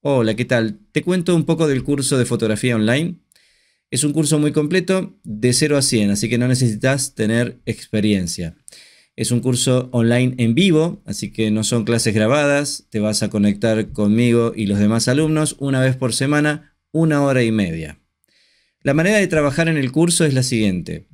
Hola, ¿qué tal? Te cuento un poco del curso de fotografía online. Es un curso muy completo de 0 a 100, así que no necesitas tener experiencia. Es un curso online en vivo, así que no son clases grabadas. Te vas a conectar conmigo y los demás alumnos una vez por semana, una hora y media. La manera de trabajar en el curso es la siguiente.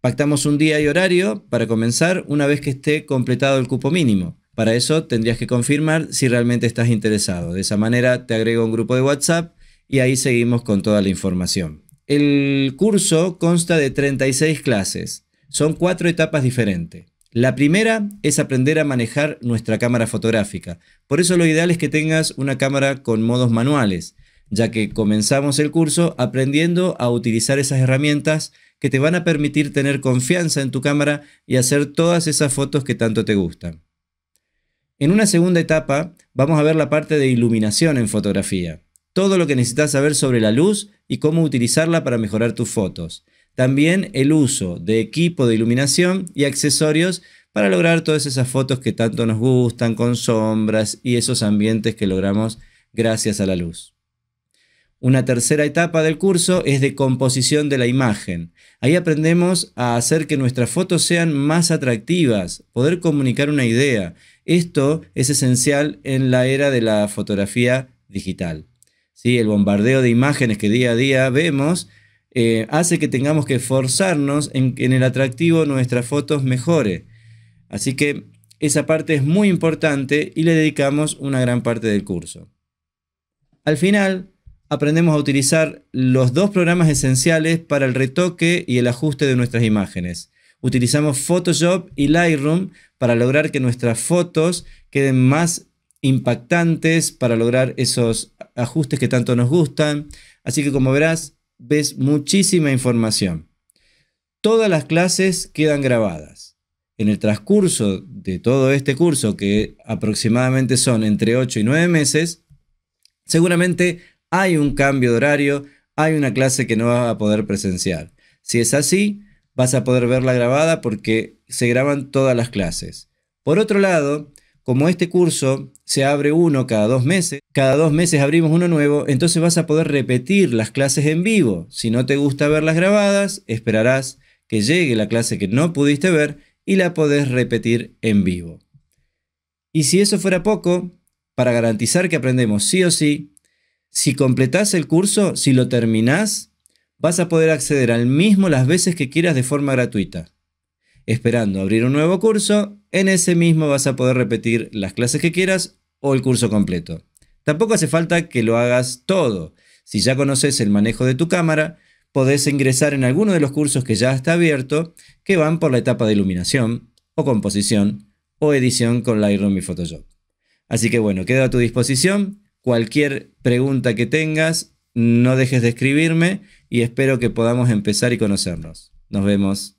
Pactamos un día y horario para comenzar una vez que esté completado el cupo mínimo. Para eso tendrías que confirmar si realmente estás interesado. De esa manera te agrego un grupo de WhatsApp y ahí seguimos con toda la información. El curso consta de 36 clases. Son cuatro etapas diferentes. La primera es aprender a manejar nuestra cámara fotográfica. Por eso lo ideal es que tengas una cámara con modos manuales, ya que comenzamos el curso aprendiendo a utilizar esas herramientas que te van a permitir tener confianza en tu cámara y hacer todas esas fotos que tanto te gustan. En una segunda etapa vamos a ver la parte de iluminación en fotografía, todo lo que necesitas saber sobre la luz y cómo utilizarla para mejorar tus fotos. También el uso de equipo de iluminación y accesorios para lograr todas esas fotos que tanto nos gustan, con sombras y esos ambientes que logramos gracias a la luz. Una tercera etapa del curso es de composición de la imagen. Ahí aprendemos a hacer que nuestras fotos sean más atractivas, poder comunicar una idea, esto es esencial en la era de la fotografía digital. ¿Sí? El bombardeo de imágenes que día a día vemos eh, hace que tengamos que forzarnos en que en el atractivo nuestras fotos mejore. Así que esa parte es muy importante y le dedicamos una gran parte del curso. Al final, aprendemos a utilizar los dos programas esenciales para el retoque y el ajuste de nuestras imágenes. Utilizamos Photoshop y Lightroom para lograr que nuestras fotos queden más impactantes, para lograr esos ajustes que tanto nos gustan. Así que como verás, ves muchísima información. Todas las clases quedan grabadas. En el transcurso de todo este curso, que aproximadamente son entre 8 y 9 meses, seguramente hay un cambio de horario, hay una clase que no vas a poder presenciar. Si es así, vas a poder verla grabada porque se graban todas las clases. Por otro lado, como este curso se abre uno cada dos meses, cada dos meses abrimos uno nuevo, entonces vas a poder repetir las clases en vivo. Si no te gusta verlas grabadas, esperarás que llegue la clase que no pudiste ver y la podés repetir en vivo. Y si eso fuera poco, para garantizar que aprendemos sí o sí, si completás el curso, si lo terminás, vas a poder acceder al mismo las veces que quieras de forma gratuita. Esperando abrir un nuevo curso, en ese mismo vas a poder repetir las clases que quieras o el curso completo. Tampoco hace falta que lo hagas todo. Si ya conoces el manejo de tu cámara, podés ingresar en alguno de los cursos que ya está abierto, que van por la etapa de iluminación, o composición, o edición con Lightroom y Photoshop. Así que bueno, quedo a tu disposición. Cualquier pregunta que tengas, no dejes de escribirme y espero que podamos empezar y conocernos. Nos vemos.